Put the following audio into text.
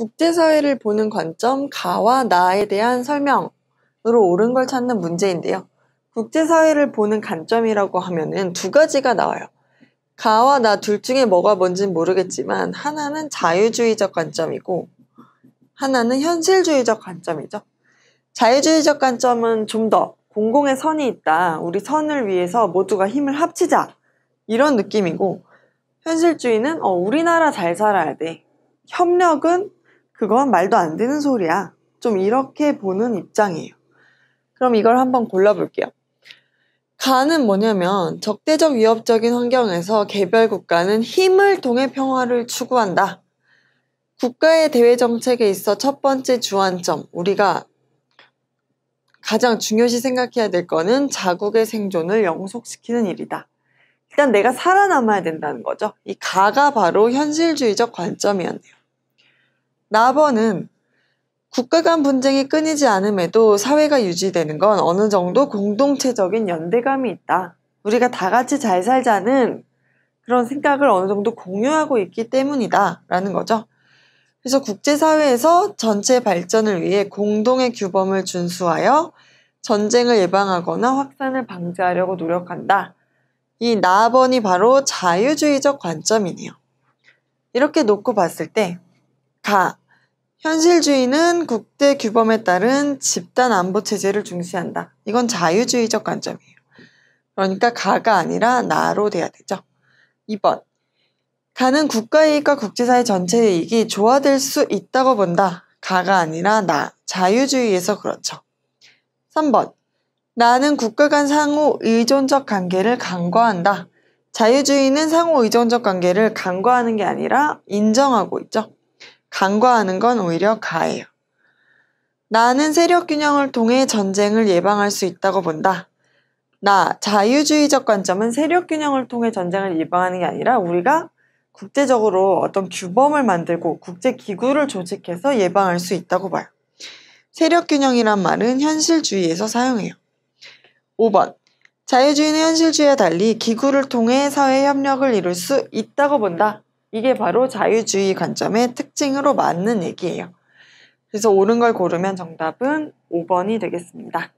국제사회를 보는 관점 가와 나에 대한 설명으로 옳은 걸 찾는 문제인데요. 국제사회를 보는 관점이라고 하면은 두 가지가 나와요. 가와 나 둘 중에 뭐가 뭔진 모르겠지만 하나는 자유주의적 관점이고 하나는 현실주의적 관점이죠. 자유주의적 관점은 좀 더 공공의 선이 있다. 우리 선을 위해서 모두가 힘을 합치자. 이런 느낌이고 현실주의는 어, 우리나라 잘 살아야 돼. 협력은 그건 말도 안 되는 소리야. 좀 이렇게 보는 입장이에요. 그럼 이걸 한번 골라볼게요. 가는 뭐냐면 적대적 위협적인 환경에서 개별 국가는 힘을 통해 평화를 추구한다. 국가의 대외 정책에 있어 첫 번째 주안점, 우리가 가장 중요시 생각해야 될 거는 자국의 생존을 영속시키는 일이다. 일단 내가 살아남아야 된다는 거죠. 이 가가 바로 현실주의적 관점이었네요. 나번은 국가 간 분쟁이 끊이지 않음에도 사회가 유지되는 건 어느 정도 공동체적인 연대감이 있다. 우리가 다 같이 잘 살자는 그런 생각을 어느 정도 공유하고 있기 때문이다. 라는 거죠. 그래서 국제사회에서 전체 발전을 위해 공동의 규범을 준수하여 전쟁을 예방하거나 확산을 방지하려고 노력한다. 이 나번이 바로 자유주의적 관점이네요. 이렇게 놓고 봤을 때, 가, 현실주의는 국제 규범에 따른 집단 안보 체제를 중시한다. 이건 자유주의적 관점이에요. 그러니까 가가 아니라 나로 돼야 되죠. 2번. 가는 국가이익과 국제사회 전체의 이익이 조화될 수 있다고 본다. 가가 아니라 나. 자유주의에서 그렇죠. 3번. 나는 국가 간 상호 의존적 관계를 강과한다. 자유주의는 상호 의존적 관계를 강과하는 게 아니라 인정하고 있죠. 간과하는 건 오히려 가예요. 나는 세력 균형을 통해 전쟁을 예방할 수 있다고 본다. 나 자유주의적 관점은 세력 균형을 통해 전쟁을 예방하는 게 아니라 우리가 국제적으로 어떤 규범을 만들고 국제 기구를 조직해서 예방할 수 있다고 봐요. 세력 균형이란 말은 현실주의에서 사용해요. 5번. 자유주의는 현실주의와 달리 기구를 통해 사회 협력을 이룰 수 있다고 본다. 이게 바로 자유주의 관점의 특징으로 맞는 얘기예요. 그래서 옳은 걸 고르면 정답은 5번이 되겠습니다.